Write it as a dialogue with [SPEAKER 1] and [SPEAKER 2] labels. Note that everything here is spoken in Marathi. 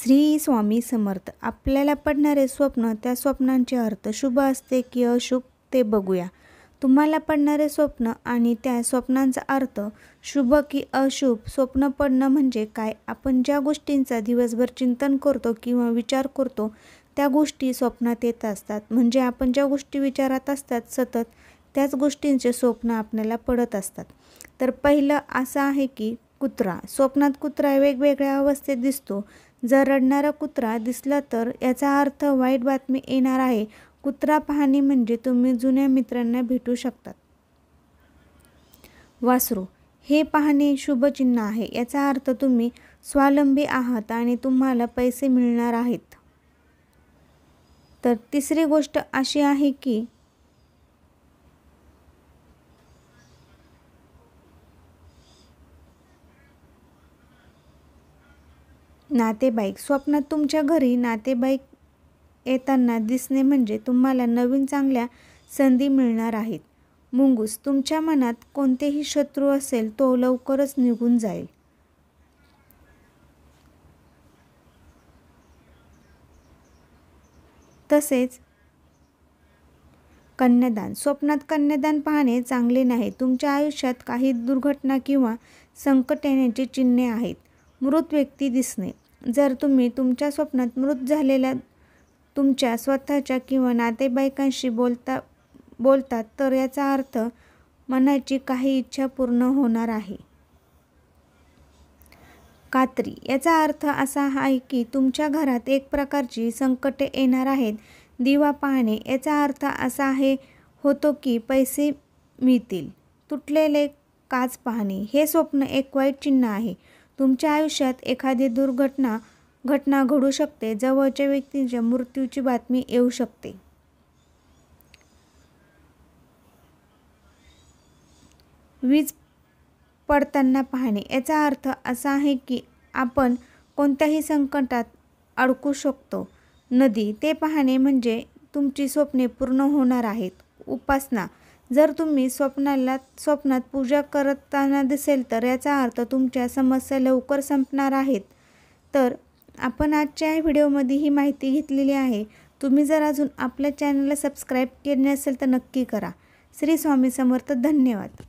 [SPEAKER 1] श्री स्वामी समर्थ आपल्याला पडणारे स्वप्न त्या स्वप्नांचे अर्थ शुभ असते की अशुभ ते बघूया तुम्हाला पडणारे स्वप्न आणि त्या स्वप्नांचा अर्थ शुभ की अशुभ स्वप्न पडणं म्हणजे काय आपण ज्या गोष्टींचा दिवसभर चिंतन करतो किंवा विचार करतो त्या गोष्टी स्वप्नात येत असतात म्हणजे आपण ज्या गोष्टी विचारात असतात सतत त्याच गोष्टींचे स्वप्न आपल्याला पडत असतात तर पहिलं असं आहे की कुत्रा स्वप्नात कुत्रा वेगवेगळ्या अवस्थेत दिसतो जर रडणारा कुत्रा दिसला तर याचा अर्थ वाईट बातमी येणार आहे कुत्रा पाहणे म्हणजे तुम्ही जुन्या मित्रांना भेटू शकतात वासरू हे पाहणे शुभचिन्ह आहे याचा अर्थ तुम्ही स्वावलंबी आहात आणि तुम्हाला पैसे मिळणार आहेत तर तिसरी गोष्ट अशी आहे की नातेबाईक स्वप्नात तुमच्या घरी नातेबाईक येताना दिसणे म्हणजे तुम्हाला नवीन चांगल्या संधी मिळणार आहेत मुंगूस तुमच्या मनात कोणतेही शत्रू असेल तो लवकरच निघून जाईल तसेच कन्यादान स्वप्नात कन्यादान पाहणे चांगले नाही तुमच्या आयुष्यात काही दुर्घटना किंवा संकट येण्याची चिन्हे आहेत मृत व्यक्ती दिसणे जर तुम्ही तुमच्या स्वप्नात मृत झालेल्या तुमच्या स्वतःच्या किंवा नातेबाईकांशी बोलता बोलतात तर याचा अर्थ मनाची काही इच्छा पूर्ण होणार आहे कात्री याचा अर्थ असा आहे की तुमच्या घरात एक प्रकारची संकटे येणार आहेत दिवा पाहणे याचा अर्थ असा आहे होतो की पैसे मिळतील तुटलेले काच पाहणे हे स्वप्न एक वाईट चिन्ह आहे तुमच्या आयुष्यात एखादी दुर्घटना घटना घडू शकते जवळच्या व्यक्तींच्या मृत्यूची बातमी येऊ शकते वीज पडताना पाहणे याचा अर्थ असा आहे की आपण कोणत्याही संकटात अडकू शकतो नदी ते पाहणे म्हणजे तुमची स्वप्ने पूर्ण होणार आहेत उपासना जर तुम्ही स्वप्नाला स्वप्नात पूजा करताना दिसेल तर याचा अर्थ तुमच्या समस्या लवकर संपणार आहेत तर आपण आजच्या या व्हिडिओमध्ये ही माहिती घेतलेली आहे तुम्ही जर अजून आपल्या चॅनलला सबस्क्राईब केले नसेल तर नक्की करा श्री स्वामी समर्थ धन्यवाद